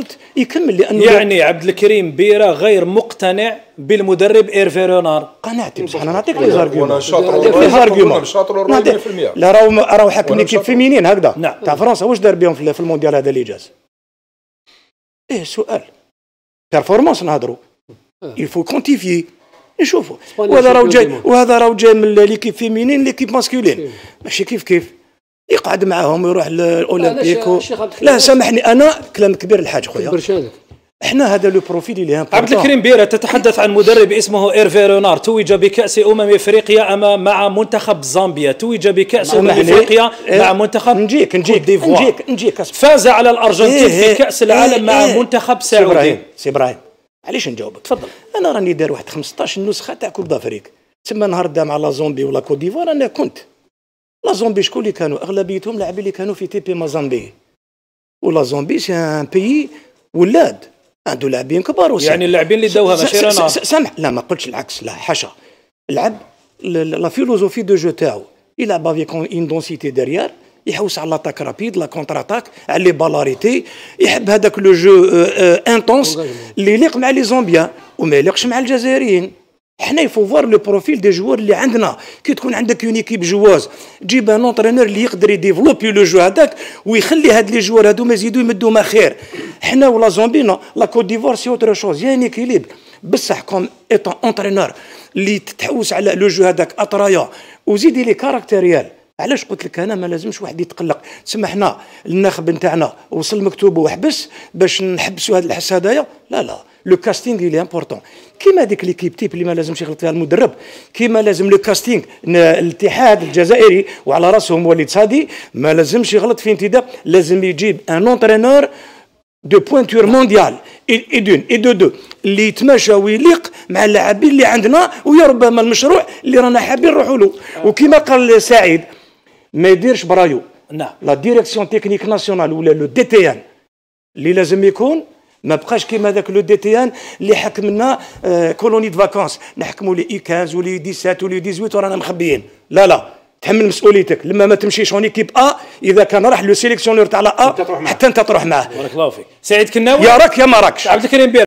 قلت يكمل لانه يعني عبد الكريم بيره غير مقتنع بالمدرب ايرفي رونار قناعتي بصح انا نعطيك لي زارغيومون نعطيك لي زارغيومون لا راهو راهو حكم ليكيب فيمينين هكذا نعم. تاع فرنسا واش دار بهم في المونديال هذا اللي جاز ايه سؤال بيرفورمانس نهضروا يلفو كونتيفي نشوفوا وهذا راهو جاي وهذا راهو جاي من ليكيب فيمينين ليكيب ماسكولين ماشي كيف كيف يقعد معاهم ويروح للاولمبيك و... لا سامحني انا كلام كبير الحاج خويا احنا هذا لو بروفيل اللي عبد الكريم بيرة تتحدث عن مدرب اسمه ايرفي رونار توج بكاس امم افريقيا اما مع منتخب زامبيا توج بكاس امم افريقيا إيه. مع منتخب نجيك نجيك نجيك نجيك فاز على الارجنتين إيه في إيه. كاس العالم إيه مع إيه. منتخب سعودي سي ابراهيم سي ابراهيم علاش نجاوبك تفضل انا راني داير واحد 15 نسخه تاع كوب دافريك تسمى نهار دا مع لا زومبي ولا كوديفوار ديفوار انا كنت لا زومبي شكون اللي كانوا اغلبيتهم لاعبين اللي كانوا في تي بي مازامبي ولا زومبي سي ان بيي ولاد عنده لاعبين كبار وسام. يعني اللاعبين اللي داوها ماشي رانا سامح لا ما قلتش العكس لا حاشا لعب لا فيلوزوفي دو جو تاعو يلعب افيك اون دونسيتي ديريار يحوس على لاتاك رابيد لا كونتر اتاك على لي بالاريتي يحب هذاك لو جو انتونس اللي يليق مع لي زومبيان وما يليقش مع الجزائريين حنا يفو فوار لو بروفيل دي جوار اللي عندنا كي تكون عندك اون ايكيب جواز تجيب ان اونترينور اللي يقدر يديفلوبي لو جو هذاك ويخلي هاد لي جوار هادو ما يزيدوا يمدوا ما خير حنا ولا زومبينا لا كوت ديفوار سي اوتر شوز يا ان ايكيليب بصح كوم ايتون اونترينور اللي تتحوس على لو جو هذاك اطرايا وزيدي لي كاركتيريال علاش قلت لك انا ما لازمش واحد يتقلق تسمى حنا الناخب نتاعنا وصل مكتوب وحبس باش نحبسوا هذا الحس هذايا لا لا لو كاستينغ اللي امبورطون كيما ديك ليكيب تيب اللي ما لازمش يغلط فيها المدرب كيما لازم لو كاستينغ الاتحاد الجزائري وعلى راسهم وليد صادي ما لازمش يغلط في انتداب لازم يجيب ان اونترينور دو بوينتور مونديال اي دون اي دو دو اللي يتماشى ويليق مع اللاعبين اللي عندنا ويا ربما المشروع اللي رانا حابين نروحوا له وكيما قال سعيد ما يديرش برايو لا ديريكسيون تكنيك ناسيونال ولا لو دي تي ان اللي لازم يكون ما بقاش كيما هذاك لو دي تي ان اللي حكمنا آه، كولوني دو فاكونس نحكموا لي اي 15 ولي 17 ولي 18 ورانا مخبيين لا لا تحمل مسؤوليتك لما ما تمشيش اون ايكيب ا اذا كان راح لو سيليكسيونور تاع لا ا حتى انت تروح معاه بارك الله فيك سعيد كناوي يا راك يا ما راكش عبد الكريم